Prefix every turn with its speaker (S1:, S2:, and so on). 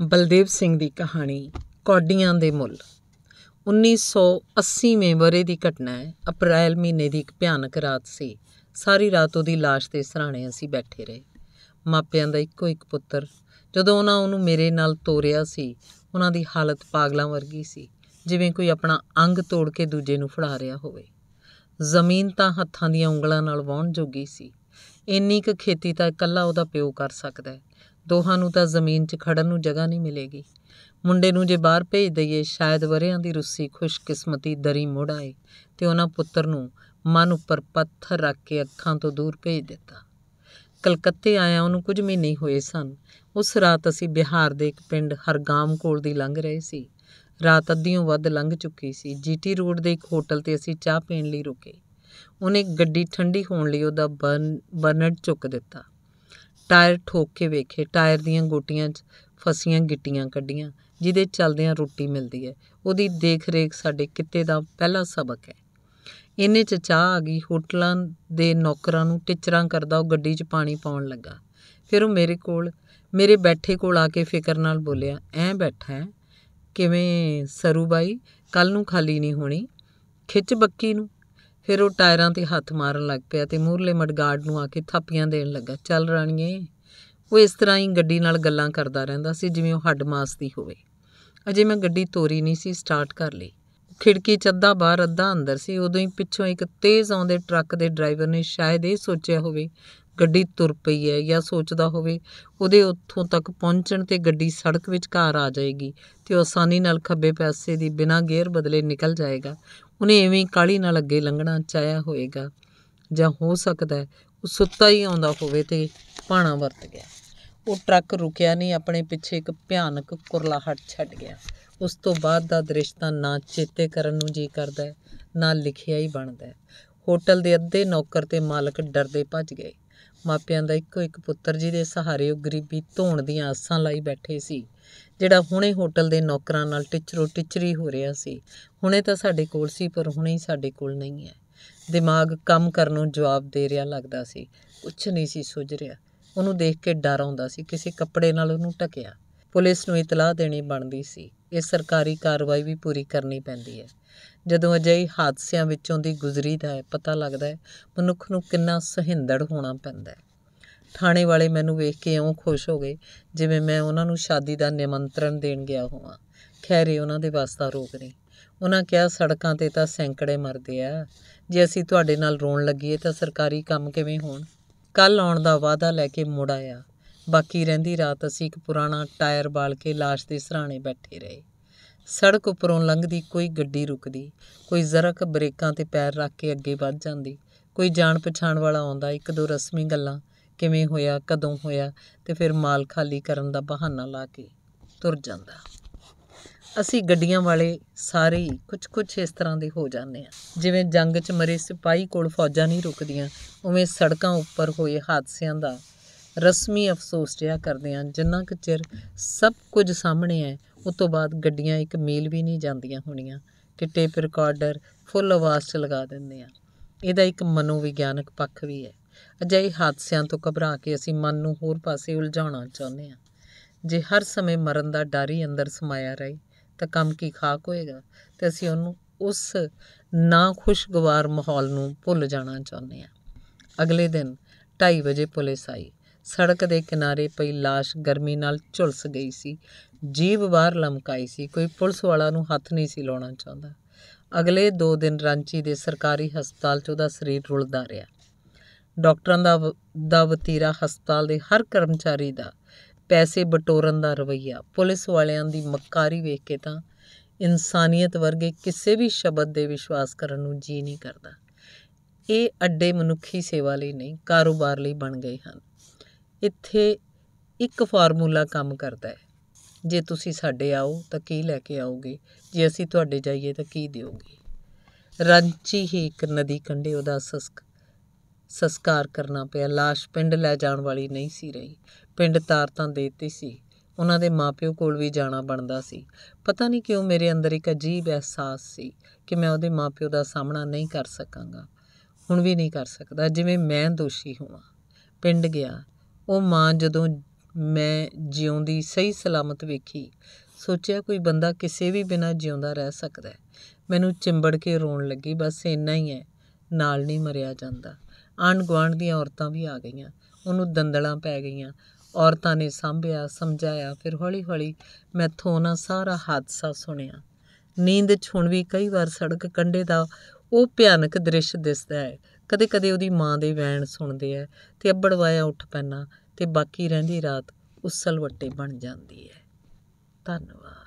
S1: ਬਲਦੇਵ ਸਿੰਘ ਦੀ ਕਹਾਣੀ ਕੌਡੀਆਂ ਦੇ ਮੁੱਲ 1980ਵੇਂ ਬਰੇ ਦੀ ਘਟਨਾ ਹੈ ਅਪ੍ਰੈਲ ਮਹੀਨੇ ਦੀ ਇੱਕ ਭਿਆਨਕ ਰਾਤ ਸੀ ਸਾਰੀ ਰਾਤ ਉਹਦੀ লাশ ਤੇ ਸਰਾਣੇ ਅਸੀਂ ਬੈਠੇ ਰਹੇ ਮਾਪਿਆਂ ਦਾ ਇੱਕੋ ਇੱਕ ਪੁੱਤਰ ਜਦੋਂ ਉਹਨਾਂ ਉਹਨੂੰ ਮੇਰੇ ਨਾਲ ਤੋਰਿਆ ਸੀ ਉਹਨਾਂ ਦੀ ਹਾਲਤ ਪਾਗਲਾਂ ਵਰਗੀ ਸੀ ਜਿਵੇਂ ਕੋਈ ਆਪਣਾ ਅੰਗ ਤੋੜ ਕੇ ਦੂਜੇ ਨੂੰ ਫੜਾ ਰਿਹਾ ਹੋਵੇ ਜ਼ਮੀਨ ਤਾਂ ਹੱਥਾਂ ਦੀਆਂ ਉਂਗਲਾਂ ਨਾਲ ਵਾਹਣ ਜੋਗੀ ਸੀ ਇੰਨੀ ਕੁ ਖੇਤੀ ਤਾਂ ਇਕੱਲਾ ਉਹਦਾ ਪਿਓ ਕਰ ਸਕਦਾ ਹੈ ਦੋਹਾਂ ਨੂੰ ਤਾਂ ਜ਼ਮੀਨ 'ਚ ਖੜਨ ਨੂੰ ਜਗ੍ਹਾ ਨਹੀਂ ਮਿਲੇਗੀ ਮੁੰਡੇ ਨੂੰ ਜੇ ਬਾਹਰ ਭੇਜ ਦਈਏ ਸ਼ਾਇਦ ਵਰਿਆਂ ਦੀ ਰੁੱਸੀ ਖੁਸ਼ਕਿਸਮਤੀ ਦਰੀ ਮੋੜ ਆਏ ਤੇ ਉਹਨਾਂ ਪੁੱਤਰ ਨੂੰ ਮਨ ਉੱਪਰ ਪੱਥਰ ਰੱਖ ਕੇ ਅੱਖਾਂ ਤੋਂ ਦੂਰ ਭੇਜ ਦਿੱਤਾ ਕਲਕੱਤੇ ਆਇਆ ਉਹਨੂੰ ਕੁਝ ਵੀ ਨਹੀਂ ਹੋਏ ਸਨ ਉਸ ਰਾਤ ਅਸੀਂ ਬਿਹਾਰ ਦੇ ਇੱਕ ਪਿੰਡ ਹਰਗਾਮ ਕੋਲ ਦੀ ਲੰਘ ਰਹੇ ਸੀ ਰਾਤ ਅੱਧੀਓਂ ਵੱਧ ਲੰਘ ਚੁੱਕੀ ਸੀ ਜੀਟੀ ਰੋਡ ਦੇ ਇੱਕ ਹੋਟਲ ਤੇ ਅਸੀਂ ਚਾਹ ਪੀਣ ਲਈ ਰੁਕੇ ਉਹਨੇ ਗੱਡੀ ਠੰਡੀ ਹੋਣ ਲਈ ਉਹਦਾ ਬਰਨਰ ਚੁੱਕ ਦਿੱਤਾ ਟਾਇਰ ਠੋਕ ਕੇ ਵੇਖੇ ਟਾਇਰ ਦੀਆਂ ਗੋਟੀਆਂ 'ਚ ਫਸੀਆਂ ਗਿੱਟੀਆਂ ਕੱਢੀਆਂ ਜਿਹਦੇ ਚਲਦਿਆਂ ਰੋਟੀ ਮਿਲਦੀ ਹੈ ਉਹਦੀ ਦੇਖ ਰੇਖ ਸਾਡੇ ਕਿੱਤੇ ਦਾ ਪਹਿਲਾ ਸਬਕ ਹੈ ਇੰਨੇ 'ਚ ਚਾਹ ਆ ਗਈ ਹੋਟਲਾਂ ਦੇ ਨੌਕਰਾਂ ਨੂੰ ਟਿਚਰਾਂ ਕਰਦਾ ਉਹ ਗੱਡੀ 'ਚ ਪਾਣੀ ਪਾਉਣ ਲੱਗਾ ਫਿਰ ਉਹ ਮੇਰੇ ਕੋਲ ਮੇਰੇ ਬੈਠੇ ਕੋਲ ਆ ਕੇ ਫਿਕਰ ਨਾਲ ਬੋਲਿਆ ਐ ਬੈਠਾ ਹੈ ਕਿਵੇਂ ਸਰੂ ਬਾਈ ਕੱਲ ਨੂੰ ਖਾਲੀ ਨਹੀਂ ਹੋਣੀ ਖਿੱਚ ਬੱਕੀ ਨੂੰ ਫਿਰ ਉਹ ਟਾਇਰਾਂ ਤੇ ਹੱਥ ਮਾਰਨ ਲੱਗ ਪਿਆ ਤੇ ਮੂਹਰਲੇ ਮਡਗਾਰਡ ਨੂੰ ਆ ਕੇ ਥਾਪੀਆਂ ਦੇਣ ਲੱਗਾ ਚੱਲ ਰਾਣੀਏ ਉਹ ਇਸ ਤਰ੍ਹਾਂ ਹੀ ਗੱਡੀ ਨਾਲ ਗੱਲਾਂ ਕਰਦਾ ਰਹਿੰਦਾ ਸੀ ਜਿਵੇਂ ਉਹ ਹੱਡ ਮਾਸ ਦੀ ਹੋਵੇ ਅਜੇ ਮੈਂ ਗੱਡੀ ਤੋਰੀ ਨਹੀਂ ਸੀ ਸਟਾਰਟ ਕਰ ਲਈ ਖਿੜਕੀ ਚ ਅੱਧਾ ਬਾਹਰ ਅੱਧਾ ਅੰਦਰ ਸੀ ਉਦੋਂ ਹੀ ਪਿੱਛੋਂ ਇੱਕ ਤੇਜ਼ ਆਉਂਦੇ ਟਰੱਕ ਦੇ ਡਰਾਈਵਰ ਨੇ ਸ਼ਾਇਦ ਇਹ ਸੋਚਿਆ ਹੋਵੇ ਗੱਡੀ ਤੁਰ ਪਈ ਹੈ ਜਾਂ ਸੋਚਦਾ ਹੋਵੇ ਉਹਦੇ ਉੱਥੋਂ ਤੱਕ ਪਹੁੰਚਣ ਤੇ ਗੱਡੀ ਸੜਕ ਵਿੱਚ ਘਾਰ ਆ ਜਾਏਗੀ ਤੇ ਉਹ ਆਸਾਨੀ ਨਾਲ ਖੱਬੇ ਪਾਸੇ ਦੀ ਬਿਨਾਂ ਗੇਅਰ ਬਦਲੇ ਨਿਕਲ ਜਾਏਗਾ ਉਹਨੇ ਐਵੇਂ ਕਾਲੀ ਨਾਲ ਅੱਗੇ ਲੰਘਣਾ ਚਾਹਿਆ ਹੋਵੇਗਾ ਜਾਂ ਹੋ ਸਕਦਾ ਉਹ ਸੁੱਤਾ ਹੀ ਆਉਂਦਾ ਹੋਵੇ ਤੇ ਪਾਣਾ ਵਰਤ ਗਿਆ ਉਹ ਟਰੱਕ ਰੁਕਿਆ ਨਹੀਂ ਆਪਣੇ ਪਿੱਛੇ ਇੱਕ ਭਿਆਨਕ ਕੁਰਲਾਹਟ ਛੱਡ ਗਿਆ ਉਸ ਤੋਂ ਬਾਅਦ ਦਾ ਦ੍ਰਿਸ਼ ਤਾਂ ਨਾ ਚੇਤੇ ਕਰਨ ਨੂੰ ਜੀ ਕਰਦਾ ਨਾ ਲਿਖਿਆ ਹੀ ਬਣਦਾ ਹੋਟਲ ਦੇ ਅੱਧੇ ਨੌਕਰ ਤੇ ਮਾਲਕ ਡਰਦੇ ਭੱਜ ਗਏ ਮਾਪਿਆਂ ਦਾ ਇੱਕੋ ਇੱਕ ਪੁੱਤਰ ਜਿਹਦੇ ਸਹਾਰੇ ਉਹ ਗਰੀਬੀ ਧੋਣ ਦੀਆਂ ਆਸਾਂ ਲਾਈ ਬੈਠੇ ਸੀ ਜਿਹੜਾ ਹੁਣੇ ਹੋਟਲ ਦੇ ਨੌਕਰਾਂ ਨਾਲ ਟਿਚਰੋ ਟਿਚਰੀ ਹੋ ਰਿਹਾ ਸੀ ਹੁਣੇ ਤਾਂ ਸਾਡੇ ਕੋਲ ਸੀ ਪਰ ਹੁਣੇ ਸਾਡੇ ਕੋਲ ਨਹੀਂ ਹੈ ਦਿਮਾਗ ਕੰਮ ਕਰਨੋਂ ਜਵਾਬ ਦੇ ਰਿਹਾ ਲੱਗਦਾ ਸੀ ਕੁਛ ਨਹੀਂ ਸੀ ਸੁਝ ਰਿਹਾ ਉਹਨੂੰ ਦੇਖ ਕੇ ਡਰ ਆਉਂਦਾ ਸੀ ਕਿਸੇ ਕੱਪੜੇ ਨਾਲ ਉਹਨੂੰ ਟਕਿਆ ਪੁਲਿਸ ਨੂੰ ਇਤਲਾਹ ਦੇਣੀ ਬਣਦੀ ਸੀ ਇਹ ਸਰਕਾਰੀ ਕਾਰਵਾਈ ਵੀ ਪੂਰੀ ਕਰਨੀ ਪੈਂਦੀ ਹੈ ਜਦੋਂ ਅਜਿਹੇ ਹਾਦਸਿਆਂ ਵਿੱਚੋਂ ਦੀ ਗੁਜ਼ਰੀ ਦਾ ਹੈ ਪਤਾ ਲੱਗਦਾ ਹੈ ਮਨੁੱਖ ਨੂੰ ਕਿੰਨਾ ਸਹਿੰਦੜ ਹੋਣਾ ਪੈਂਦਾ ਹੈ ਥਾਣੇ ਵਾਲੇ ਮੈਨੂੰ ਵੇਖ ਕੇ ਇਉਂ ਖੁਸ਼ ਹੋ ਗਏ ਜਿਵੇਂ ਮੈਂ ਉਹਨਾਂ ਨੂੰ ਸ਼ਾਦੀ ਦਾ ਨਿਮੰਤਰਣ ਦੇਣ ਗਿਆ ਹੋਵਾਂ ਖੈਰੇ ਉਹਨਾਂ ਦੇ ਵਾਸਤਾ ਰੋਕ ਨਹੀਂ ਉਹਨਾਂ ਕਿਹਾ ਸੜਕਾਂ ਤੇ ਤਾਂ ਸੈਂਕੜੇ ਮਰਦੇ ਆ ਜੇ ਅਸੀਂ ਤੁਹਾਡੇ ਨਾਲ ਰੋਣ ਲੱਗੀਏ ਤਾਂ ਸਰਕਾਰੀ ਕੰਮ ਕਿਵੇਂ ਹੋਣ ਕੱਲ ਆਉਣ ਦਾ ਵਾਅਦਾ ਲੈ ਕੇ ਮੁੜ ਆਇਆ ਬਾਕੀ ਰਹਿੰਦੀ ਰਾਤ ਅਸੀਂ ਇੱਕ ਪੁਰਾਣਾ ਟਾਇਰ ਬਾਲ ਕੇ লাশ ਦੇ ਸਹਰਾਣੇ ਬੈਠੇ ਰਹੇ ਸੜਕ ਉੱਪਰੋਂ ਲੰਘਦੀ ਕੋਈ ਗੱਡੀ ਰੁਕਦੀ ਕੋਈ ਜ਼ਰਕ ਬ੍ਰੇਕਾਂ ਤੇ ਪੈਰ ਰੱਖ ਕੇ ਅੱਗੇ ਵੱਧ ਜਾਂਦੀ ਕੋਈ ਜਾਣ ਪਛਾਣ ਵਾਲਾ ਆਉਂਦਾ ਇੱਕ ਦੋ ਰਸਮੀ ਗੱਲਾਂ ਕਿਵੇਂ ਹੋਇਆ ਕਦੋਂ ਹੋਇਆ ਤੇ ਫਿਰ ਮਾਲ ਖਾਲੀ ਕਰਨ ਦਾ ਬਹਾਨਾ ਲਾ ਕੇ ਤੁਰ ਜਾਂਦਾ ਅਸੀਂ ਗੱਡੀਆਂ ਵਾਲੇ ਸਾਰੇ ਕੁਝ ਕੁਝ ਇਸ ਤਰ੍ਹਾਂ ਦੇ ਹੋ ਜਾਂਦੇ ਆ ਜਿਵੇਂ ਜੰਗ 'ਚ ਮਰੇ ਸਿਪਾਹੀ ਕੋਲ ਫੌਜਾਂ ਨਹੀਂ ਰੁਕਦੀਆਂ ਉਵੇਂ ਸੜਕਾਂ ਉੱਪਰ ਹੋਏ ਹਾਦਸਿਆਂ ਦਾ ਰਸਮੀ ਅਫਸੋਸ ਜਿਆ ਕਰਦੇ ਹਾਂ ਜਿੰਨਾ ਕੁ ਚਿਰ ਸਭ ਕੁਝ ਸਾਹਮਣੇ ਹੈ ਉਸ ਤੋਂ ਬਾਅਦ ਗੱਡੀਆਂ ਇੱਕ ਮੀਲ ਵੀ ਨਹੀਂ ਜਾਂਦੀਆਂ ਹੋਣੀਆਂ ਕਿ ਟੇਪ ਰਿਕਾਰਡਰ ਫੁੱਲ ਆਵਾਜ਼ 'ਚ ਲਗਾ ਦਿੰਦੇ ਆ ਇਹਦਾ ਇੱਕ ਮਨੋਵਿਗਿਆਨਕ ਪੱਖ ਵੀ ਹੈ ਅਜਿਹੇ ਹਾਦਸਿਆਂ ਤੋਂ ਘਬਰਾ ਕੇ ਅਸੀਂ ਮਨ ਨੂੰ ਹੋਰ ਪਾਸੇ ਉਲਝਾਉਣਾ ਚਾਹੁੰਦੇ ਆ ਜੇ ਹਰ ਸਮੇਂ ਮਰਨ ਦਾ ਡਰ ਹੀ ਅੰਦਰ ਸਮਾਇਆ ਰਹੇ ਤਾਂ ਕੰਮ ਕੀ ਖਾਕ ਹੋਏਗਾ ਤੇ ਅਸੀਂ ਉਹਨੂੰ ਉਸ ਨਾ ਖੁਸ਼ਗਵਾਰ ਮਾਹੌਲ ਨੂੰ ਭੁੱਲ ਜਾਣਾ ਚਾਹੁੰਦੇ ਆ ਅਗਲੇ ਦਿਨ 2:30 ਵਜੇ ਪੁਲਿਸ ਆਈ ਸੜਕ ਦੇ ਕਿਨਾਰੇ ਪਈ লাশ ਗਰਮੀ ਨਾਲ ਝੁਲਸ ਗਈ ਸੀ ਜੀਵ ਬਾਹਰ ਲਮਕਾਈ ਸੀ ਕੋਈ ਪੁਲਿਸ ਵਾਲਾ ਨੂੰ ਹੱਥ ਨਹੀਂ ਸੀ ਲਾਉਣਾ ਚਾਹੁੰਦਾ ਅਗਲੇ 2 ਦਿਨ ਰਾਂਚੀ ਦੇ ਸਰਕਾਰੀ ਹਸਪਤਾਲ 'ਚ ਉਹਦਾ ਸਰੀਰ ਰੁਲਦਾ ਰਿਹਾ ਡਾਕਟਰਾਂ ਦਾ ਦਾ ਵਤੀਰਾ ਹਸਪਤਾਲ ਦੇ ਹਰ ਕਰਮਚਾਰੀ ਦਾ ਪੈਸੇ ਬਟੋਰਨ ਦਾ ਰਵਈਆ ਪੁਲਿਸ ਵਾਲਿਆਂ ਦੀ ਮੱਕਾਰੀ ਵੇਖ ਕੇ ਤਾਂ ਇਨਸਾਨੀਅਤ ਵਰਗੇ ਕਿਸੇ ਵੀ ਸ਼ਬਦ ਦੇ ਵਿਸ਼ਵਾਸ ਕਰਨ ਨੂੰ ਜੀ ਨਹੀਂ ਕਰਦਾ ਇਹ ਅੱਡੇ ਮਨੁੱਖੀ ਸੇਵਾ ਲਈ ਨਹੀਂ ਕਾਰੋਬਾਰ ਲਈ ਬਣ ਗਏ ਹਨ ਇੱਥੇ ਇੱਕ ਫਾਰਮੂਲਾ ਕੰਮ ਕਰਦਾ ਹੈ ਜੇ ਤੁਸੀਂ ਸਾਡੇ ਆਓ ਤਾਂ ਕੀ ਲੈ ਕੇ ਆਓਗੇ ਜੇ ਅਸੀਂ ਤੁਹਾਡੇ ਜਾਈਏ ਤਾਂ ਕੀ ਦਿਓਗੇ ਰਾਂਚੀ ਹੀ ਇੱਕ ਨਦੀ ਕੰਢੇ ਉਹਦਾ ਸਸਕ ਸਸਕਾਰ ਕਰਨਾ ਪਿਆ লাশ ਪਿੰਡ ਲੈ ਜਾਣ ਵਾਲੀ ਨਹੀਂ ਸੀ ਰਹੀ ਪਿੰਡ ਤਾਰ ਤਾਂ ਦੇਤੀ ਸੀ ਉਹਨਾਂ ਦੇ ਮਾਪਿਓ ਕੋਲ ਵੀ ਜਾਣਾ ਬਣਦਾ ਸੀ ਪਤਾ ਨਹੀਂ ਕਿਉਂ ਮੇਰੇ ਅੰਦਰ ਇੱਕ ਅਜੀਬ ਅਹਿਸਾਸ ਸੀ ਕਿ ਮੈਂ ਉਹਦੇ ਮਾਪਿਓ ਦਾ ਸਾਹਮਣਾ ਨਹੀਂ ਕਰ ਸਕਾਂਗਾ ਹੁਣ ਵੀ ਨਹੀਂ ਕਰ ਸਕਦਾ ਜਿਵੇਂ ਮੈਂ ਦੋਸ਼ੀ ਹੋਵਾਂ ਪਿੰਡ ਗਿਆ ਉਹ ਮਾਂ ਜਦੋਂ ਮੈਂ ਜਿਉਂਦੀ ਸਹੀ ਸਲਾਮਤ ਵੇਖੀ ਸੋਚਿਆ ਕੋਈ ਬੰਦਾ ਕਿਸੇ ਵੀ ਬਿਨਾ ਜਿਉਂਦਾ ਰਹਿ ਸਕਦਾ ਮੈਨੂੰ ਚਿੰਬੜ ਕੇ ਰੋਣ ਲੱਗੀ ਬਸ ਇੰਨਾ ਹੀ ਹੈ ਨਾਲ ਨਹੀਂ ਮਰਿਆ ਜਾਂਦਾ ਆਂਢ ਗਵਾਂਡ ਦੀਆਂ ਔਰਤਾਂ ਵੀ ਆ ਗਈਆਂ ਉਹਨੂੰ ਦੰਦਲਾਂ ਪੈ ਗਈਆਂ ਔਰਤਾਂ ਨੇ ਸੰਭਿਆ ਸਮਝਾਇਆ ਫਿਰ ਹੌਲੀ-ਹੌਲੀ ਮੈਥੋਂ ਨਾ ਸਾਰਾ ਹਾਦਸਾ ਸੁਣਿਆ ਨੀਂਦ ਛੁਣ ਵੀ ਕਈ ਵਾਰ ਸੜਕ ਕੰਢੇ ਦਾ ਉਹ ਭਿਆਨਕ ਦ੍ਰਿਸ਼ ਦਿਸਦਾ ਹੈ ਕਦੇ-ਕਦੇ ਉਹਦੀ ਮਾਂ ਦੇ ਵੈਣ ਸੁਣਦੇ ਆ ਤੇ ਅੱਬੜਵਾਇਆ ਉੱਠ ਪੈਣਾ ਤੇ ਬਾਕੀ ਰਹਿੰਦੀ ਰਾਤ ਉਸਲ ਵੱਟੇ ਬਣ ਜਾਂਦੀ ਹੈ ਧੰਨਵਾਦ